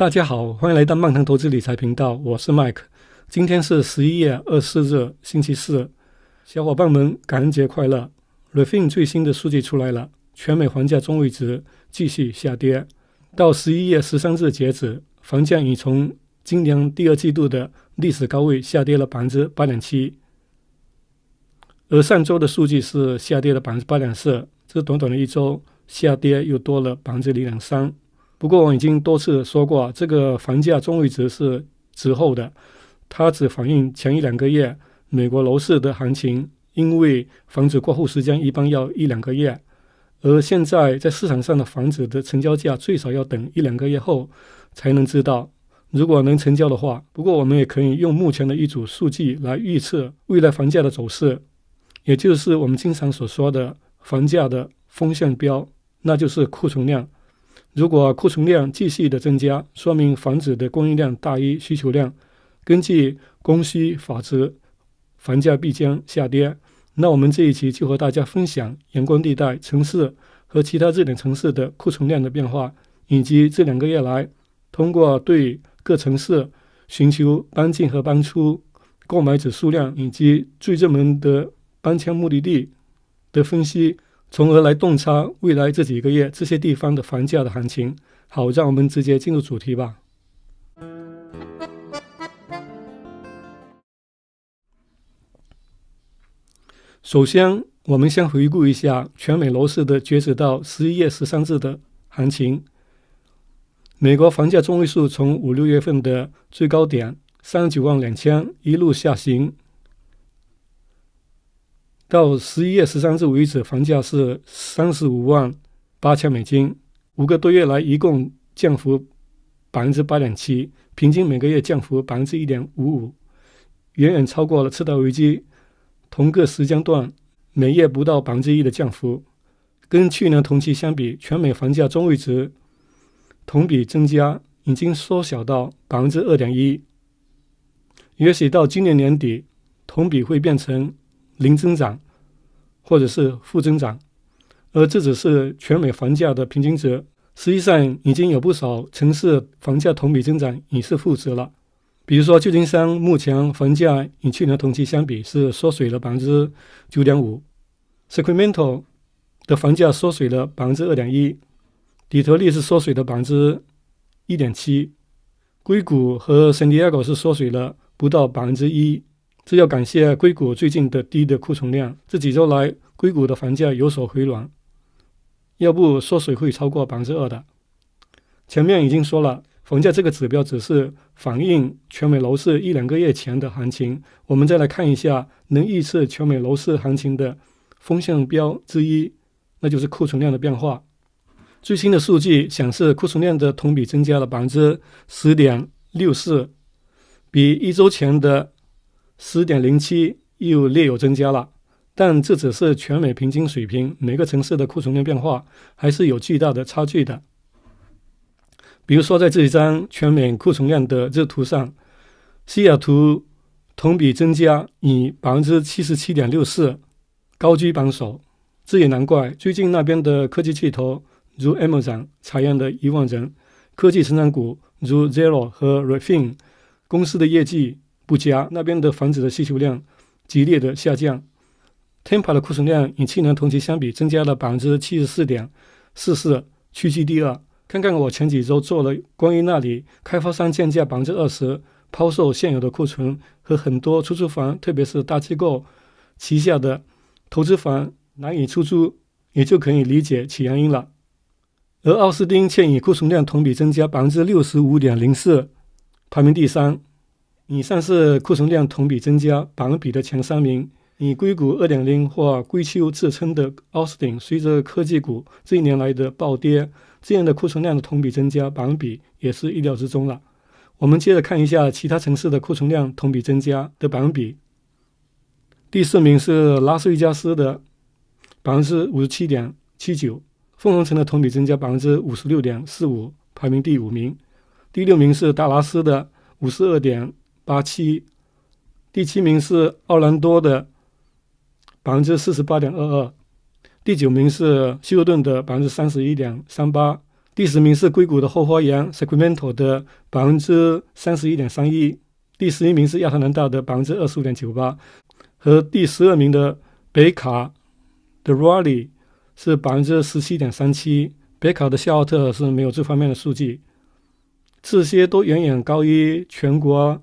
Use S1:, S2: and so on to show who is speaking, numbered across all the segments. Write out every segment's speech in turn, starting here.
S1: 大家好，欢迎来到漫谈投资理财频道，我是 Mike。今天是十一月二十四日，星期四，小伙伴们感恩节快乐。Refine 最新的数据出来了，全美房价中位值继续下跌，到十一月十三日截止，房价已从今年第二季度的历史高位下跌了百分之八点七，而上周的数据是下跌了百分之八点四，这短短的一周下跌又多了百分之零点三。不过，我已经多次说过，这个房价中位值是滞后的，它只反映前一两个月美国楼市的行情。因为房子过户时间一般要一两个月，而现在在市场上的房子的成交价最少要等一两个月后才能知道。如果能成交的话，不过我们也可以用目前的一组数据来预测未来房价的走势，也就是我们经常所说的房价的风向标，那就是库存量。如果库存量继续的增加，说明房子的供应量大于需求量。根据供需法则，房价必将下跌。那我们这一期就和大家分享阳光地带城市和其他热点城市的库存量的变化，以及这两个月来通过对各城市寻求搬进和搬出购买者数量以及最热门的搬迁目的地的分析。从而来洞察未来这几个月这些地方的房价的行情。好，让我们直接进入主题吧。首先，我们先回顾一下全美楼市的截止到十一月十三日的行情。美国房价中位数从五六月份的最高点三十九万两千一路下行。到十一月十三日为止，房价是三十五万八千美金，五个多月来一共降幅百分之八点七，平均每个月降幅百分之一点五五，远远超过了次贷危机同个时间段每月不到百分之一的降幅。跟去年同期相比，全美房价中位值同比增加已经缩小到百分之二点一，也许到今年年底同比会变成。零增长，或者是负增长，而这只是全美房价的平均值。实际上，已经有不少城市房价同比增长已是负值了。比如说，旧金山目前房价与去年同期相比是缩水了百分之九点五，Sacramento 的房价缩水了百分之二点一，底特律是缩水的百分之一点七，硅谷和圣地亚哥是缩水了不到百分之一。是要感谢硅谷最近的低的库存量。这几周来，硅谷的房价有所回暖，要不缩水会超过百分之二的。前面已经说了，房价这个指标只是反映全美楼市一两个月前的行情。我们再来看一下能预测全美楼市行情的风向标之一，那就是库存量的变化。最新的数据显示，库存量的同比增加了百分之十点六四，比一周前的。十点零七又略有增加了，但这只是全美平均水平。每个城市的库存量变化还是有巨大的差距的。比如说，在这一张全美库存量的日图上，西雅图同比增加以百分之七十七点六四高居榜首。这也难怪，最近那边的科技巨头如 a M a z o n 裁员的一万人，科技成长股如 Zero 和 r e f f i n 公司的业绩。不佳，那边的房子的需求量激烈的下降。t e m p 的库存量与去年同期相比增加了百分之七十四点四四，屈居第二。看看我前几周做了关于那里开发商降价百分之二十抛售现有的库存和很多出租房，特别是大机构旗下的投资房难以出租，也就可以理解其原因了。而奥斯汀现已库存量同比增加百分之六十五点零四，排名第三。以上是库存量同比增加百分比的前三名。以“硅谷 2.0” 或“硅丘”自称的奥斯汀，随着科技股这一年来的暴跌，这样的库存量的同比增加百分比也是意料之中了。我们接着看一下其他城市的库存量同比增加的百分比。第四名是拉斯维加斯的百分之五十七点七九，凤凰城的同比增加百分之五十六点四五，排名第五名。第六名是达拉斯的五十二点。八七，第七名是奥兰多的百分之四十八点二二，第九名是希尔顿的百分之三十一点三八，第十名是硅谷的后花园 Sacramento 的百分之三十一点三一，第十一名是亚特兰大的百分之二十五点九八，和第十二名的北卡的 r a l e e 是百分之十七点三七，北卡的夏奥特是没有这方面的数据，这些都远远高于全国。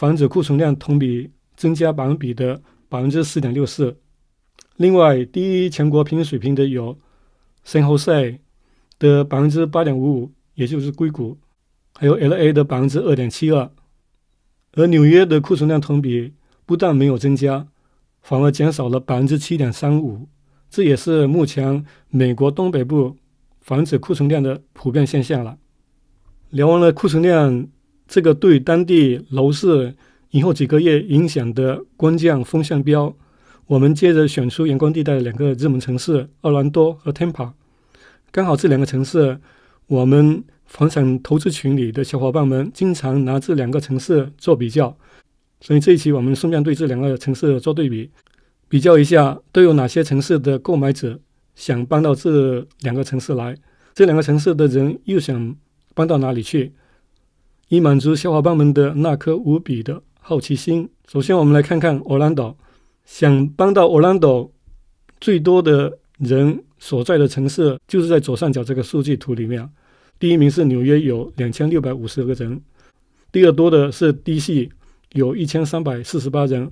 S1: 防止库存量同比增加百分比的百分之四点六四。另外，低于全国平均水平的有圣何塞的百分之八点五五，也就是硅谷，还有 LA 的百分之二点七二。而纽约的库存量同比不但没有增加，反而减少了百分之七点三五。这也是目前美国东北部房子库存量的普遍现象了。聊完了库存量。这个对当地楼市以后几个月影响的关键风向标，我们接着选出阳光地带两个热门城市——奥兰多和 Tampa，刚好这两个城市，我们房产投资群里的小伙伴们经常拿这两个城市做比较，所以这一期我们顺便对这两个城市做对比，比较一下都有哪些城市的购买者想搬到这两个城市来，这两个城市的人又想搬到哪里去。以满足小伙伴们的那颗无比的好奇心。首先，我们来看看奥兰岛。想搬到奥兰岛最多的人所在的城市，就是在左上角这个数据图里面。第一名是纽约，有两千六百五十个人；第二多的是 DC，有一千三百四十八人；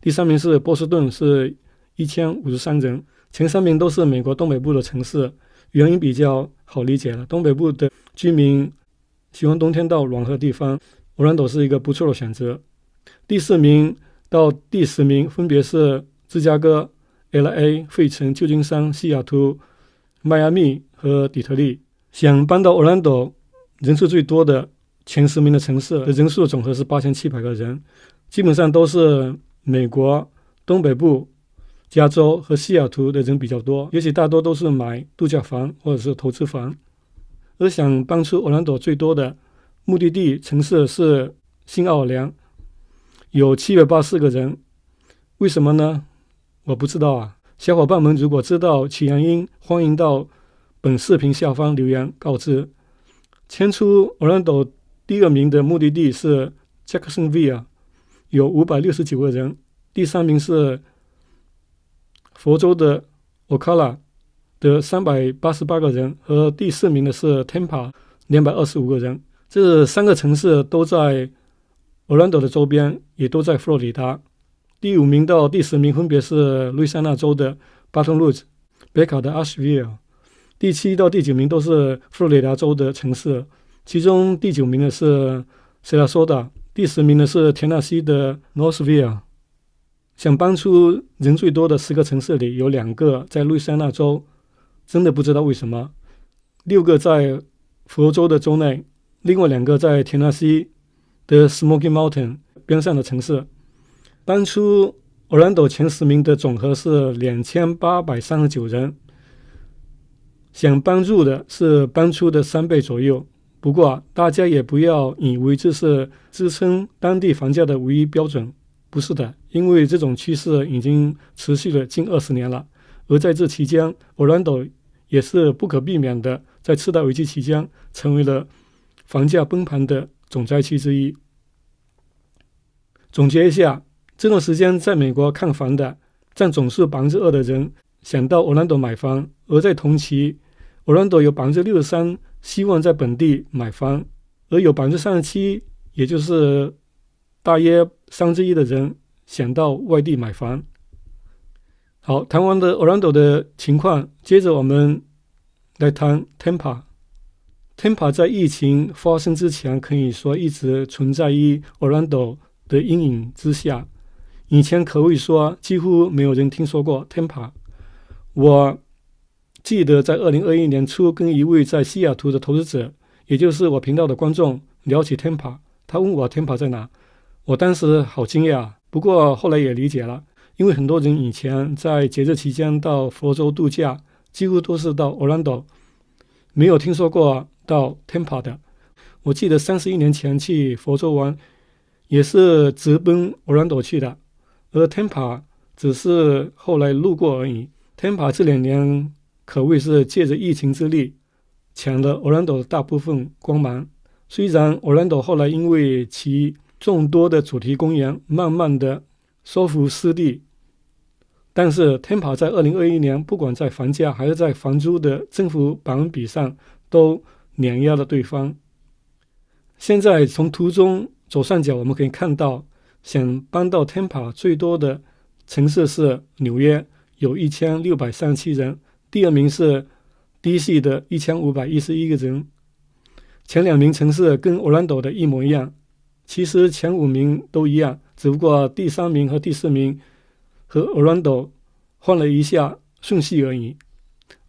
S1: 第三名是波士顿，是一千五十三人。前三名都是美国东北部的城市，原因比较好理解了。东北部的居民。喜欢冬天到暖和的地方，奥兰多是一个不错的选择。第四名到第十名分别是芝加哥、LA、费城、旧金山、西雅图、迈阿密和底特律。想搬到欧兰多人数最多的前十名的城市，人数总和是八千七百个人，基本上都是美国东北部、加州和西雅图的人比较多，也许大多都是买度假房或者是投资房。而想搬出奥兰多最多的目的地城市是新奥尔良，有七百八十四个人。为什么呢？我不知道啊。小伙伴们如果知道其原因，欢迎到本视频下方留言告知。迁出奥兰多第二名的目的地是 Jacksonville，有五百六十九个人。第三名是佛州的 Ocala。的三百八十八个人，和第四名的是 t a m p a 两百二十五个人。这三个城市都在 Orlando 的周边，也都在佛罗里达。第五名到第十名分别是路易斯安那州的 Baton Rouge、北卡的 Asheville。第七到第九名都是佛罗里达州的城市，其中第九名的是 s 拉索达，第十名的是田纳西的 n o r t h v i l l e 想搬出人最多的十个城市里，有两个在路易斯安那州。真的不知道为什么，六个在佛州的州内，另外两个在田纳西的 Smoky Mountain 边上的城市，当初 Orlando 前十名的总和是两千八百三十九人，想帮助的是当初的三倍左右。不过大家也不要以为这是支撑当地房价的唯一标准，不是的，因为这种趋势已经持续了近二十年了，而在这期间 Orlando 也是不可避免的，在次贷危机期间成为了房价崩盘的重灾区之一。总结一下，这段时间在美国看房的占总数百分之二的人想到奥兰多买房，而在同期，奥兰多有百分之六十三希望在本地买房，而有百分之三十七，也就是大约三分之一的人想到外地买房。好，谈完的 Orlando 的情况，接着我们来谈 Tampa Tampa。在疫情发生之前，可以说一直存在于 Orlando 的阴影之下。以前可谓说几乎没有人听说过 Tampa。我记得在二零二一年初，跟一位在西雅图的投资者，也就是我频道的观众聊起 Tampa，他问我 Tampa 在哪，我当时好惊讶，不过后来也理解了。因为很多人以前在节日期间到佛州度假，几乎都是到 Orlando，没有听说过到 Tampa 的。我记得三十一年前去佛州玩，也是直奔 Orlando 去的，而 Tampa 只是后来路过而已。Tampa 这两年可谓是借着疫情之力，抢了 Orlando 的大部分光芒。虽然 Orlando 后来因为其众多的主题公园，慢慢的收复失地。但是 t e m p a 在二零二一年，不管在房价还是在房租的增幅百分比上，都碾压了对方。现在从图中左上角我们可以看到，想搬到 t e m p a 最多的城市是纽约，有一千六百三十七人；第二名是 D.C. 的一千五百一十一个人。前两名城市跟 Orlando 的一模一样。其实前五名都一样，只不过第三名和第四名。和 Orlando 换了一下顺序而已。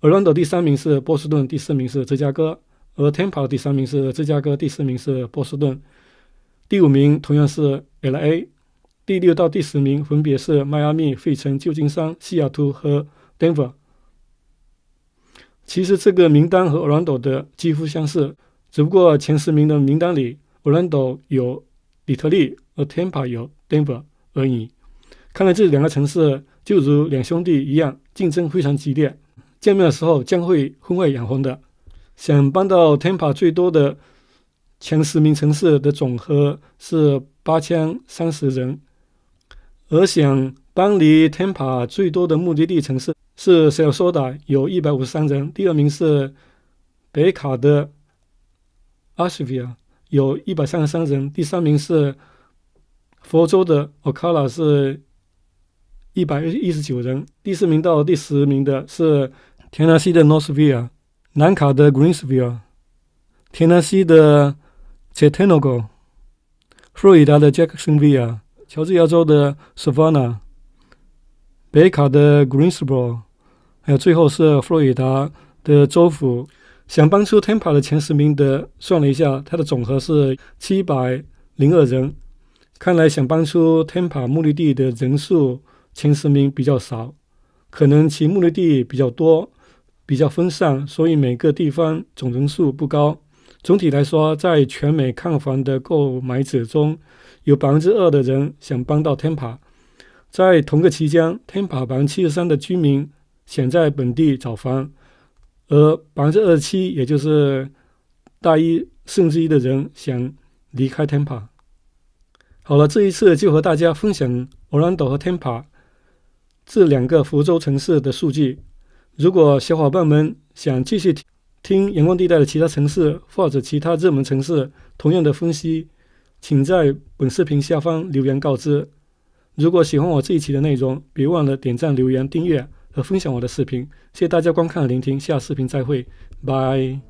S1: Orlando 第三名是波士顿，第四名是芝加哥。而 Tampa 第三名是芝加哥，第四名是波士顿。第五名同样是 LA。第六到第十名分别是迈阿密、费城、旧金山、西雅图和 Denver。其实这个名单和 Orlando 的几乎相似，只不过前十名的名单里 Orlando 有底特律，而 Tampa 有 Denver 而已。看来这两个城市就如两兄弟一样，竞争非常激烈。见面的时候将会分外眼红的。想搬到 t a m p a 最多的前十名城市的总和是八千三十人，而想搬离 t a m p a 最多的目的地城市是亚拉索达，有一百五十三人。第二名是北卡的 Asheville，有一百三十三人。第三名是佛州的 Ocala 是。一百一十九人，第四名到第十名的是田纳西的 Northville、南卡的 Greensville、田纳西的 Chattanooga、佛罗里达的 Jacksonville、乔治亚州的 Savannah、北卡的 Greensboro，还有最后是佛罗里达的州府。想搬出 t a m p a 的前十名的，算了一下，它的总和是七百零二人。看来想搬出 t a m p a 目的地的人数。前十名比较少，可能其目的地比较多，比较分散，所以每个地方总人数不高。总体来说，在全美看房的购买者中，有百分之二的人想搬到天 a 在同个期间，天普百分之七十三的居民想在本地找房，而百分之二七，也就是大一甚至一的人想离开天 a 好了，这一次就和大家分享 Orlando 和 Tampa 是两个福州城市的数据。如果小伙伴们想继续听阳光地带的其他城市或者其他热门城市同样的分析，请在本视频下方留言告知。如果喜欢我这一期的内容，别忘了点赞、留言、订阅和分享我的视频。谢谢大家观看聆听，下视频再会，拜。